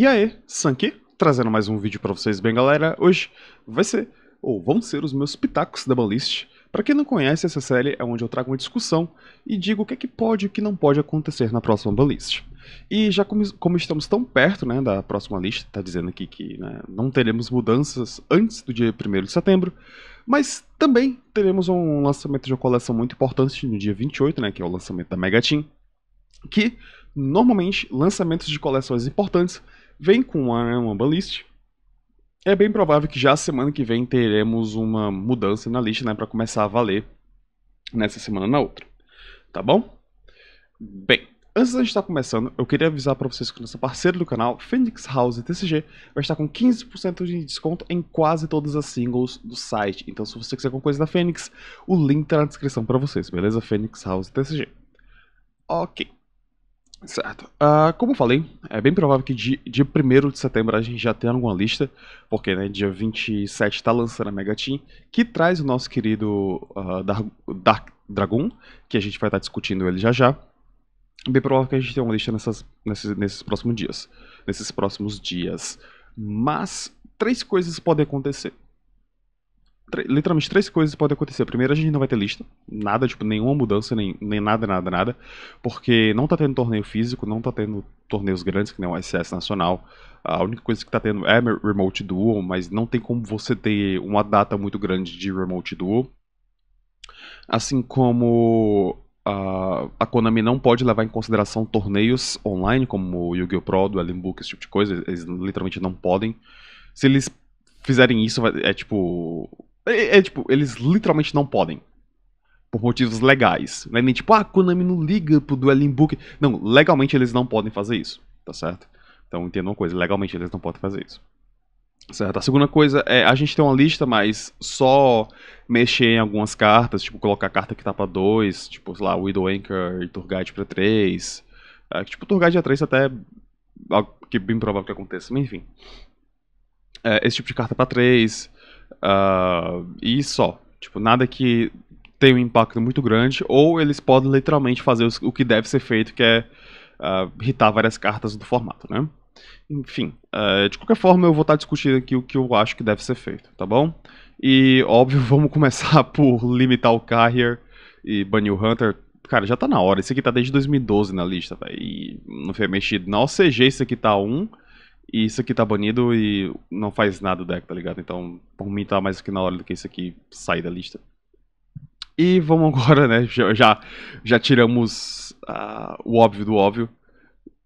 E aí, Sanki, trazendo mais um vídeo para vocês, bem galera, hoje vai ser, ou vão ser os meus pitacos da Ballist. Para quem não conhece, essa série é onde eu trago uma discussão e digo o que é que pode e o que não pode acontecer na próxima Ballist. E já como, como, estamos tão perto né, da próxima lista, está dizendo aqui que né, não teremos mudanças antes do dia 1 de setembro, mas também teremos um lançamento de uma coleção muito importante no dia 28, né, que é o lançamento da Mega Team, que normalmente lançamentos de coleções importantes vem com uma, né, uma banlist. É bem provável que já semana que vem teremos uma mudança na lista, né, para começar a valer nessa semana na outra. Tá bom? Bem, Antes da gente estar tá começando, eu queria avisar para vocês que nossa nosso parceiro do canal, Phoenix House TCG, vai estar com 15% de desconto em quase todas as singles do site. Então, se você quiser alguma coisa da Phoenix, o link está na descrição para vocês, beleza? Phoenix House TCG. Ok. Certo. Uh, como falei, é bem provável que de, 1 de setembro a gente já tenha alguma lista, porque né, dia 27 está lançando a Mega Team, que traz o nosso querido uh, ah, Dark Dragon, que a gente vai estar tá discutindo ele já já. Bem provável que a gente tenha uma lista nessas, nesses, nesses próximos dias. Nesses próximos dias. Mas, três coisas podem acontecer literalmente três coisas podem acontecer. Primeiro, a gente não vai ter lista, nada, tipo, nenhuma mudança, nem, nem nada, nada, nada, porque não tá tendo torneio físico, não tá tendo torneios grandes, que nem o SS Nacional. A única coisa que tá tendo é Remote Duel, mas não tem como você ter uma data muito grande de Remote Duel. Assim como uh, a Konami não pode levar em consideração torneios online, como o Yu-Gi-Oh! Pro, do Ellen Book, esse tipo de coisa, eles literalmente não podem. Se eles fizerem isso, é tipo é, é, é, tipo, eles literalmente não podem. Por motivos legais. Não é nem tipo, ah, Konami não liga pro Dueling Book. Não, legalmente eles não podem fazer isso, tá certo? Então entenda uma coisa, legalmente eles não podem fazer isso. Certo? A segunda coisa é, a gente tem uma lista, mas só mexer em algumas cartas, tipo, colocar a carta que tá pra 2, tipo, sei lá, Widow Anchor e Turguide pra 3. É, tipo, Turguide a 3 até algo que é bem provável que aconteça, mas enfim. É, esse tipo de carta pra 3. Uh, e só. Tipo, nada que tem um impacto muito grande, ou eles podem literalmente fazer o que deve ser feito, que é uh, hitar várias cartas do formato, né? Enfim, uh, de qualquer forma eu vou estar tá discutindo aqui o que eu acho que deve ser feito, tá bom? E, óbvio, vamos começar por limitar o Carrier e banir o Hunter. Cara, já tá na hora, esse aqui tá desde 2012 na lista, velho, e não foi mexido. Na OCG esse aqui tá 1... Um, e isso aqui tá banido e não faz nada o deck, tá ligado? Então, por mim, tá mais aqui na hora do que isso aqui sair da lista. E vamos agora, né? Já, já, já tiramos uh, o óbvio do óbvio.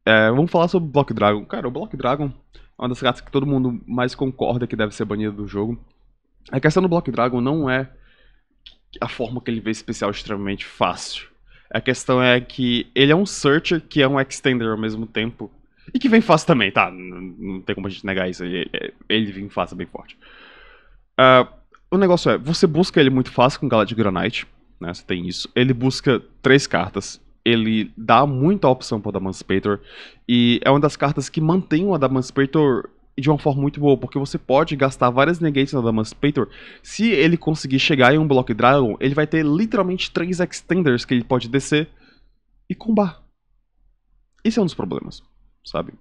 É, vamos falar sobre o Block Dragon. Cara, o Block Dragon é uma das cartas que todo mundo mais concorda que deve ser banido do jogo. A questão do Block Dragon não é a forma que ele vê especial extremamente fácil. A questão é que ele é um searcher que é um extender ao mesmo tempo. E que vem fácil também, tá? Não, tem como a gente negar isso. Ele, é, vem fácil, bem forte. Uh, o negócio é, você busca ele muito fácil com Gala de Granite, né? Você tem isso. Ele busca três cartas. Ele dá muita opção pro Adamantipator. E é uma das cartas que mantém o Adamantipator de uma forma muito boa, porque você pode gastar várias negates no Adamantipator. Se ele conseguir chegar em um Block Dragon, ele vai ter literalmente três extenders que ele pode descer e combar. Esse é um dos problemas sabe?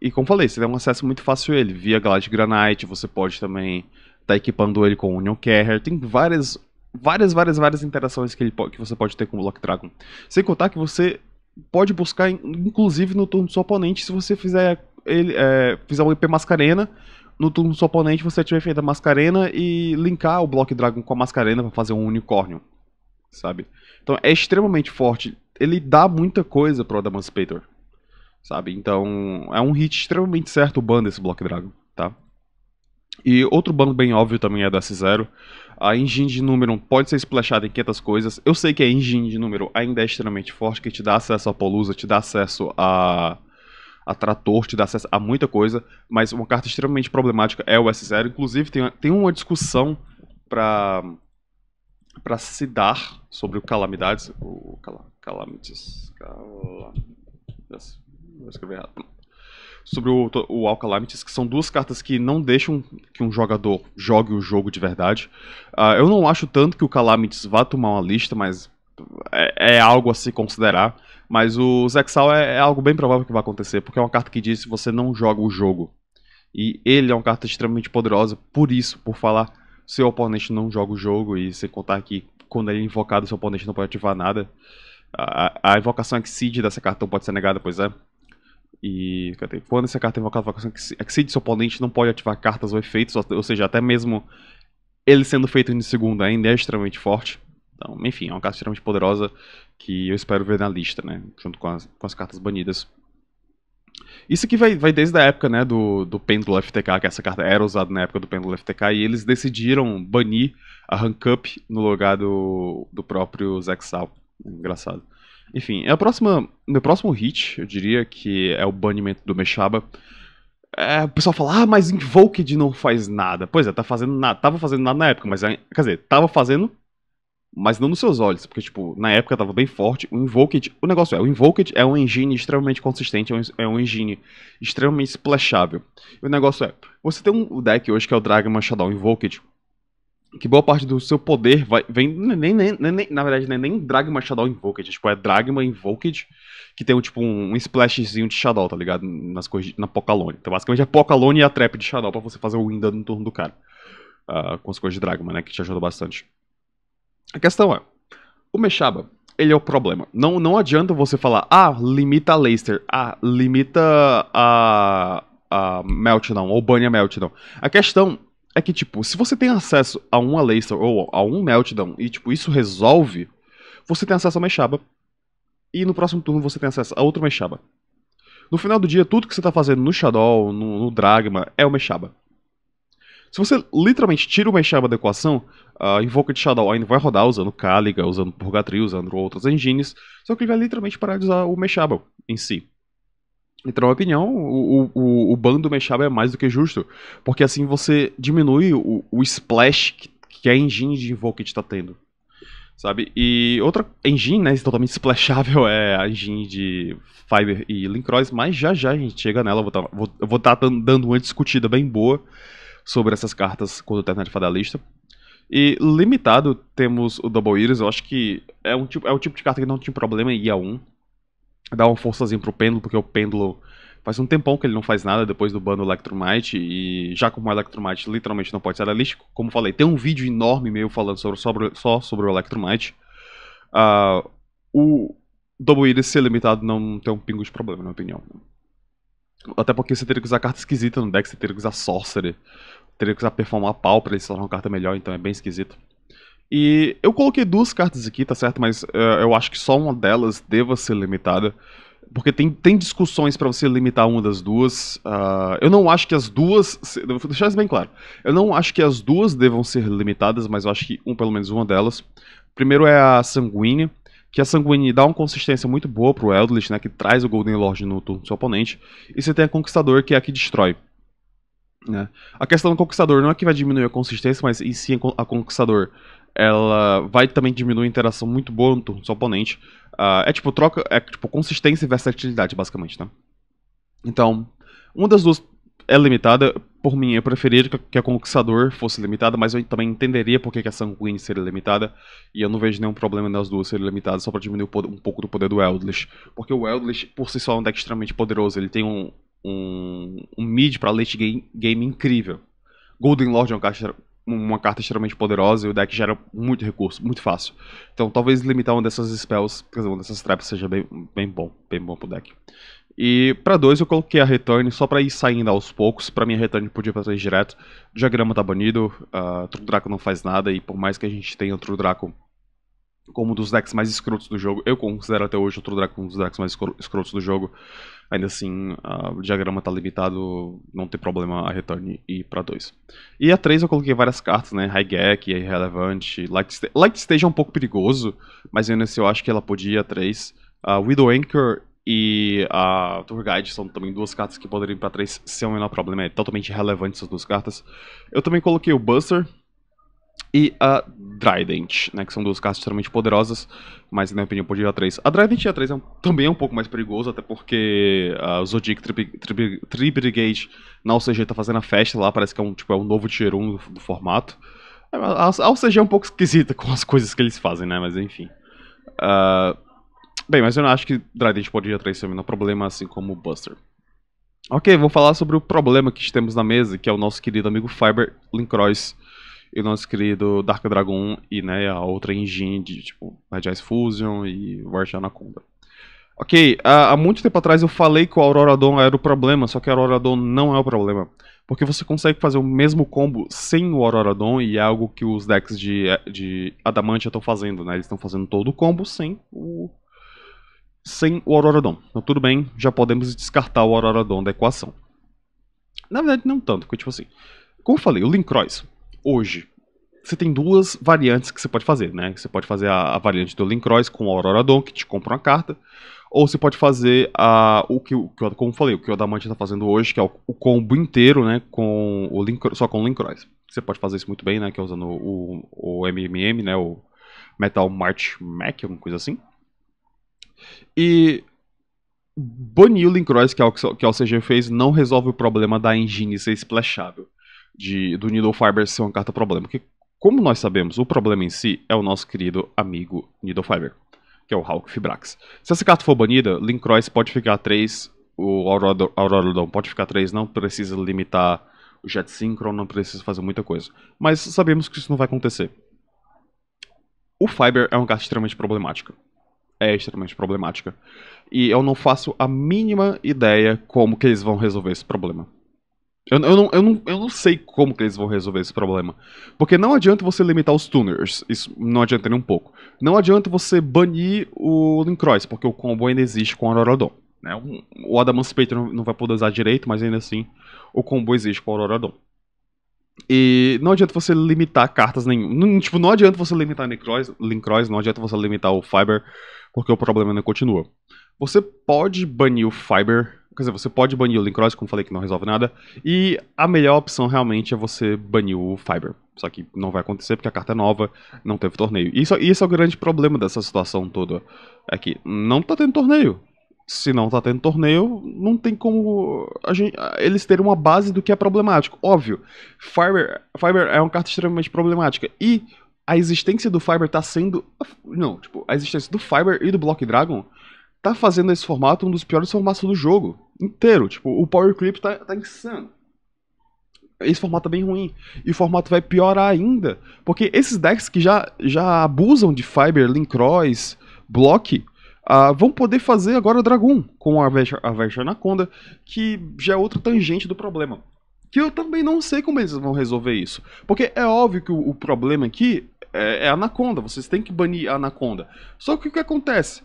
E como falei, você tem um acesso muito fácil a ele, via Galactic Granite, você pode também estar tá equipando ele com Union Carrier, tem várias, várias, várias, várias interações que, ele que você pode ter com o Lock Dragon. Sem contar que você pode buscar, inclusive, no turno do seu oponente, se você fizer ele é, fizer um IP Mascarena, no turno do seu oponente você tiver feito a Mascarena e linkar o Block Dragon com a Mascarena para fazer um unicórnio, sabe? Então é extremamente forte. Ele dá muita coisa pro Adamantipator sabe? Então, é um hit extremamente certo o ban desse Block Dragon, tá? E outro ban bem óbvio também é do S0. A engine de número pode ser splashada em 500 coisas. Eu sei que a engine de número ainda é extremamente forte, que te dá acesso a Polusa, te dá acesso a a trator, te dá acesso a muita coisa, mas uma carta extremamente problemática é o S0. Inclusive, tem, tem uma discussão para para se dar sobre o Calamidades. O Cal calamidades errado. Sobre o, o Alcalamites, que são duas cartas que não deixam que um jogador jogue o jogo de verdade. Uh, eu não acho tanto que o Calamites vá tomar uma lista, mas é, é algo a se considerar. Mas o Zexal é, é algo bem provável que vai acontecer, porque é uma carta que diz que você não joga o jogo. E ele é uma carta extremamente poderosa, por isso, por falar seu oponente não joga o jogo e sem contar que quando ele é invocado, seu oponente não pode ativar nada. A, a invocação Exceed dessa carta pode ser negada, pois é. E cadê? quando essa carta é invocada, excede é seu oponente não pode ativar cartas ou efeitos, ou seja, até mesmo ele sendo feito em segunda ainda é extremamente forte. Então, enfim, é uma carta extremamente poderosa que eu espero ver na lista, né? Junto com as, com as cartas banidas. Isso aqui vai, vai desde a época né, do, do Pêndulo FTK, que essa carta era usada na época do Pêndulo FTK, e eles decidiram banir a Rank Up no lugar do, do próprio Zexal. Engraçado. Enfim, é a próxima, meu próximo hit, eu diria, que é o banimento do mechaba É, o pessoal fala, ah, mas Invoked não faz nada. Pois é, tá fazendo nada. Tava fazendo nada na época, mas. É, quer dizer, tava fazendo, mas não nos seus olhos. Porque, tipo, na época tava bem forte. O Invoked. O negócio é, o Invoked é um engine extremamente consistente, é um, é um engine extremamente splashável. E o negócio é, você tem um deck hoje que é o Dragon Shadow Invoked que boa parte do seu poder vai, vem. É nem, nem, é nem, na verdade, nem, é nem Dragma Shadow Invoked. Tipo, é Dragma Invoked que tem um, tipo, um, splashzinho de Shadow, tá ligado? Nas coisas, na Pocalone. Então, basicamente, é Pocalone e a Trap de Shadow pra você fazer o Winda no turno do cara. Uh, com as coisas de Dragma, né? Que te ajuda bastante. A questão é: o Meshaba, ele é o problema. Não, não adianta você falar, ah, limita a Leicester, ah, limita a. a Meltdown, ou banha Meltdown. A questão é que, tipo, se você tem acesso a um Aleister ou a um Meltdown e, tipo, isso resolve, você tem acesso a Meshaba. E no próximo turno você tem acesso a outro Meshaba. No final do dia, tudo que você está fazendo no Shadow, no, no, Dragma, é o Meshaba. Se você literalmente tira o Meshaba da equação, a Invoca de Shadow ainda vai rodar usando Kaliga, usando Purgatri, usando outras engines, só que ele vai literalmente parar de usar o Meshaba em si. Então, na minha opinião, o, o, o ban do Mechaba é mais do que justo, porque assim você diminui o, o splash que, que a engine de Invoked está tendo, sabe? E outra engine, né, totalmente splashável é a engine de Fiber e Linkross, mas já já a gente chega nela, eu vou estar tá, tá dando uma discutida bem boa sobre essas cartas quando eu terminar de fazer a lista. E limitado temos o Double Iris, eu acho que é, um tipo, é o tipo de carta que não tinha problema em IA 1, dar uma forçazinha pro pêndulo, porque o pêndulo faz um tempão que ele não faz nada depois do ban do Electromite, e já como o Electromite literalmente não pode ser analítico, como falei, tem um vídeo enorme meio falando sobre, sobre, só sobre o Electromite. Uh, o Double Iris ser limitado não tem um pingo de problema, na minha opinião. Até porque você teria que usar carta esquisita no deck, você teria que usar Sorcery, teria que usar Performar Pau pra ele se tornar uma carta melhor, então é bem esquisito. E eu coloquei duas cartas aqui, tá certo? Mas uh, eu acho que só uma delas deva ser limitada. Porque tem, tem discussões para você limitar uma das duas. Uh, eu não acho que as duas. Vou deixar isso bem claro. Eu não acho que as duas devam ser limitadas, mas eu acho que um, pelo menos uma delas. Primeiro é a Sanguínea, que a Sanguínea dá uma consistência muito boa pro Eldritch, né? Que traz o Golden Lord no turno do seu oponente. E você tem a Conquistador, que é a que destrói. Né? A questão do Conquistador não é que vai diminuir a consistência, mas em si a Conquistador ela vai também diminuir a interação muito boa no turno do seu oponente. Uh, é tipo troca, é tipo consistência e versatilidade, basicamente, né? Então, uma das duas é limitada. Por mim, eu preferiria que a Conquistador fosse limitada, mas eu também entenderia por que a Sanguine seria limitada. E eu não vejo nenhum problema nas duas serem limitadas, só pra diminuir poder, um pouco do poder do Eldritch. Porque o Eldritch, por si só, é um deck extremamente poderoso. Ele tem um, um, um mid pra late game, game incrível. Golden Lord é um caixa uma carta extremamente poderosa e o deck gera muito recurso, muito fácil. Então talvez limitar uma dessas spells, quer dizer, uma dessas traps seja bem, bem bom, bem bom pro deck. E para dois eu coloquei a return só para ir saindo aos poucos. Para minha return podia para três direto. O diagrama tá banido, uh, True Draco não faz nada e por mais que a gente tenha o True Draco como um dos decks mais escrotos do jogo. Eu considero até hoje outro deck um dos decks mais escrotos do jogo. Ainda assim, o diagrama tá limitado, não tem problema a return e para 2. E a 3 eu coloquei várias cartas, né? Highgek, Irrelevante, Light, Sta Light Stage é um pouco perigoso, mas ainda assim eu acho que ela podia a 3. A Widow Anchor e a Tour Guide são também duas cartas que poderiam ir pra 3 sem o menor problema, é totalmente relevante essas duas cartas. Eu também coloquei o Buster, e a Drydent, né, que são duas cartas extremamente poderosas, mas na minha opinião pode ir a 3. A Drydent e a 3 é um, também é um pouco mais perigoso, até porque a ah, Zodiac Tri-Brigade na OCG tá fazendo a festa lá, parece que é um, tipo, é um novo tier 1 do, do formato. É, a, a OCG é um pouco esquisita com as coisas que eles fazem, né, mas enfim. Uh, bem, mas eu não acho que Drydent pode ir a 3 sem o menor problema, assim como o Buster. Ok, vou falar sobre o problema que temos na mesa, que é o nosso querido amigo Fiber Linkroyce e o nosso querido Dark Dragon e né, a outra engine de tipo Magic Fusion e War Anaconda. Ok, há, há, muito tempo atrás eu falei que o Aurora Dawn era o problema, só que o Aurora Dawn não é o problema. Porque você consegue fazer o mesmo combo sem o Aurora Dawn e é algo que os decks de, de Adamantia estão fazendo, né? Eles estão fazendo todo o combo sem o, sem o Aurora Dawn. Então tudo bem, já podemos descartar o Aurora Dawn da equação. Na verdade não tanto, porque tipo assim, como eu falei, o Linkroyce, hoje, você tem duas variantes que você pode fazer, né? Você pode fazer a, a variante do Linkross com o Aurora Dawn, que te compra uma carta, ou você pode fazer a, o que, o, como falei, o que o Adamante está fazendo hoje, que é o, o, combo inteiro, né, com o Link, só com o Linkross. Você pode fazer isso muito bem, né, que é usando o, o MMM, né, o Metal March Mac, alguma coisa assim. E banir o Linkross, que é o que, que a OCG fez, não resolve o problema da engine ser splashável de, do Needle Fiber ser uma carta problema. Porque, como nós sabemos, o problema em si é o nosso querido amigo Needle Fiber, que é o Hulk Fibrax. Se essa carta for banida, Linkroyce pode ficar 3, o Aurora, Aurora pode ficar 3, não precisa limitar o Jet Synchron, não precisa fazer muita coisa. Mas sabemos que isso não vai acontecer. O Fiber é uma carta extremamente problemática. É extremamente problemática. E eu não faço a mínima ideia como que eles vão resolver esse problema. Eu, eu, não, eu, não, eu não sei como que eles vão resolver esse problema. Porque não adianta você limitar os tuners, isso não adianta nem um pouco. Não adianta você banir o Linkroyce, porque o combo ainda existe com o Aurorodon. Né? O adamant não, não vai poder usar direito, mas ainda assim o combo existe com o Aurorodon. E não adianta você limitar cartas nenhum. Não, tipo, não adianta você limitar o Linkroyce, não adianta você limitar o Fiber, porque o problema ainda continua. Você pode banir o Fiber, quer dizer, você pode banir o Linkross, como falei que não resolve nada, e a melhor opção realmente é você banir o Fiber. Só que não vai acontecer porque a carta é nova, não teve torneio. Isso, isso é o grande problema dessa situação toda. É que não tá tendo torneio. Se não tá tendo torneio, não tem como gente, eles terem uma base do que é problemático. Óbvio, Fiber, Fiber é uma carta extremamente problemática. E a existência do Fiber tá sendo. Não, tipo, a existência do Fiber e do Block Dragon tá fazendo esse formato um dos piores formatos do jogo inteiro. Tipo, o Power Clip tá, tá insano. Esse formato é bem ruim. E o formato vai piorar ainda. Porque esses decks que já, já abusam de Fiber, Linkross, Block, uh, vão poder fazer agora o Dragon com a Avesh Anaconda, que já é outra tangente do problema. Que eu também não sei como eles vão resolver isso. Porque é óbvio que o, o problema aqui é, é Anaconda. Vocês têm que banir a Anaconda. Só que o que acontece?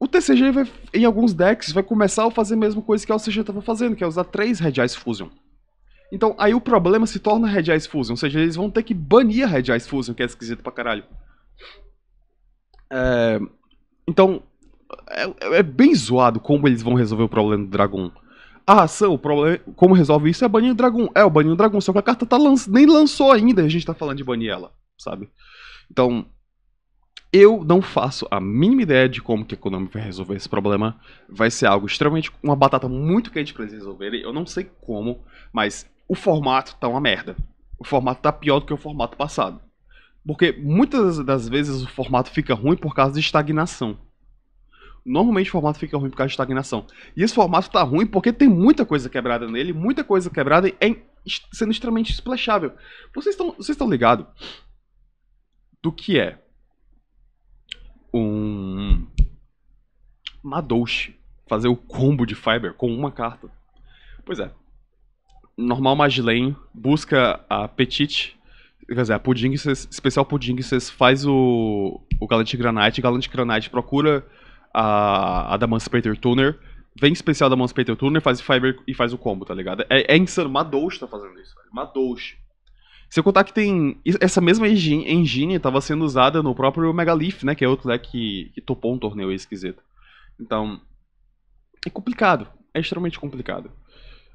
O TCG vai, em alguns decks vai começar a fazer a mesma coisa que a TCG estava fazendo, que é usar três Red Eyes Fusion. Então aí o problema se torna Red Eyes Fusion, ou seja, eles vão ter que banir a Red Eyes Fusion, que é esquisito pra caralho. É, então, é, é, bem zoado como eles vão resolver o problema do dragão. A ação, o problema, como resolve isso é banir o dragão. É, o banir o dragão, só que a carta tá nem lançou ainda e a gente tá falando de banir ela, sabe? Então, eu não faço a mínima ideia de como que a Konami vai resolver esse problema. Vai ser algo extremamente. uma batata muito quente pra eles resolverem. Eu não sei como, mas o formato tá uma merda. O formato tá pior do que o formato passado. Porque muitas das vezes o formato fica ruim por causa de estagnação. Normalmente o formato fica ruim por causa de estagnação. E esse formato tá ruim porque tem muita coisa quebrada nele, muita coisa quebrada é sendo extremamente splashável. Vocês estão vocês estão ligados do que é um Madouche Fazer o combo de Fiber com uma carta. Pois é. Normal Magilen busca a Petite. Quer dizer, a Pudding, especial Pudding, vocês faz o, o Galante Granite. Galante Granite procura a, a Peter Tuner. Vem especial da Peter Tuner, faz Fiber e faz o combo, tá ligado? É, é insano. Madoshi tá fazendo isso, velho. Se eu contar que tem. Essa mesma engine estava sendo usada no próprio Megalith, né? Que é outro deck né, que, que topou um torneio esquisito. Então. É complicado. É extremamente complicado.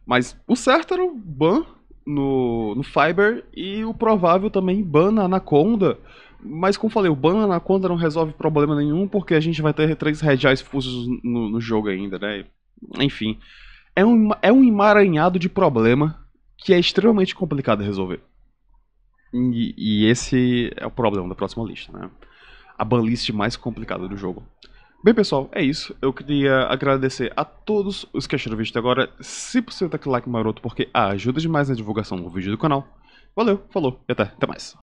Mas o certo era o ban no, no Fiber e o provável também ban na Anaconda. Mas como falei, o ban na Anaconda não resolve problema nenhum porque a gente vai ter três Regiais fusos no, no jogo ainda, né? Enfim. É um, é um emaranhado de problema que é extremamente complicado de resolver. E, e, esse é o problema da próxima lista, né? A banlist mais complicada do jogo. Bem, pessoal, é isso. Eu queria agradecer a todos os que acharam o vídeo até agora. Se possível, tá aquele like maroto, porque ajuda demais na divulgação do vídeo do canal. Valeu, falou e até, até mais.